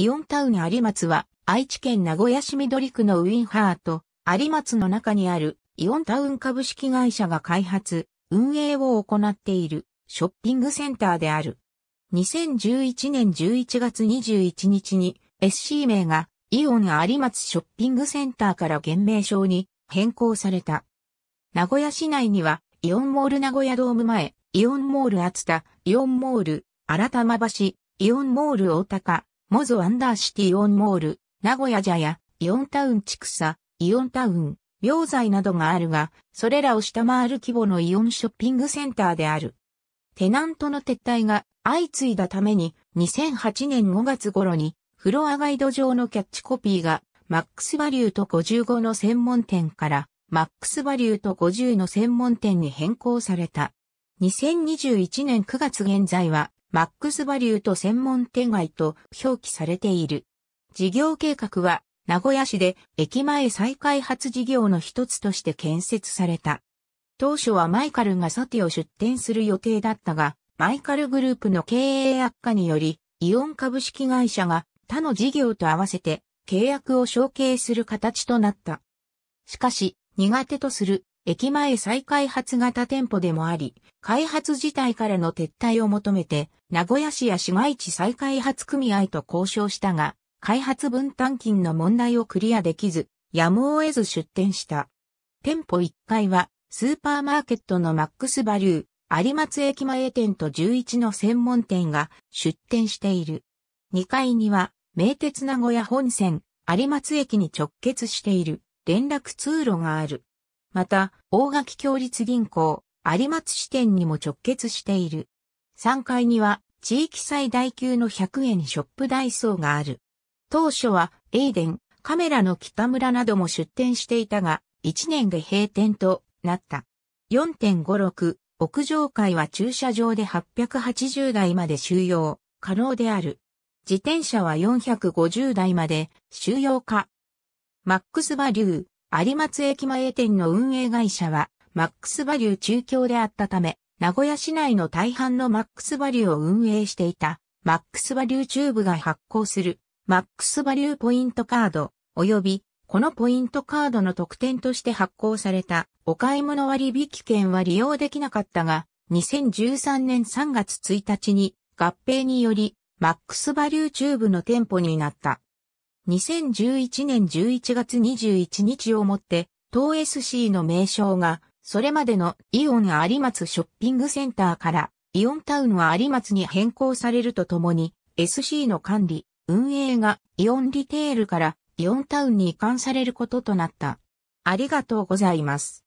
イオンタウン有松は、愛知県名古屋市緑区のウィンハート、有松の中にあるイオンタウン株式会社が開発、運営を行っているショッピングセンターである。2011年11月21日に SC 名がイオン有松ショッピングセンターから現名称に変更された。名古屋市内にはイオンモール名古屋ドーム前、イオンモール厚田、イオンモール、新玉橋、イオンモール大高、モズ・アンダーシティオンモール、名古屋ジャヤ、イオンタウンチクサ、イオンタウン、妙材などがあるが、それらを下回る規模のイオンショッピングセンターである。テナントの撤退が相次いだために、2008年5月頃に、フロアガイド上のキャッチコピーが、マックスバリューと55の専門店から、マックスバリューと50の専門店に変更された。2021年9月現在は、マックスバリューと専門店街と表記されている。事業計画は名古屋市で駅前再開発事業の一つとして建設された。当初はマイカルがサテを出店する予定だったが、マイカルグループの経営悪化により、イオン株式会社が他の事業と合わせて契約を承継する形となった。しかし、苦手とする駅前再開発型店舗でもあり、開発自体からの撤退を求めて、名古屋市や市街地再開発組合と交渉したが、開発分担金の問題をクリアできず、やむを得ず出店した。店舗1階は、スーパーマーケットのマックスバリュー、有松駅前店と11の専門店が出店している。2階には、名鉄名古屋本線、有松駅に直結している連絡通路がある。また、大垣共立銀行、有松支店にも直結している。3階には、地域最大級の100円ショップダイソーがある。当初は、エイデン、カメラの北村なども出店していたが、1年で閉店となった。4.56、屋上階は駐車場で880台まで収容、可能である。自転車は450台まで収容化。マックスバリュー、有松駅前店の運営会社は、マックスバリュー中京であったため、名古屋市内の大半のマックスバリューを運営していた、マックスバリューチューブが発行する、マックスバリューポイントカード、及び、このポイントカードの特典として発行された、お買い物割引券は利用できなかったが、2013年3月1日に、合併により、マックスバリューチューブの店舗になった。2011年11月21日をもって、東 SC の名称が、それまでのイオン有松ショッピングセンターから、イオンタウンは有松に変更されるとともに、SC の管理、運営がイオンリテールからイオンタウンに移管されることとなった。ありがとうございます。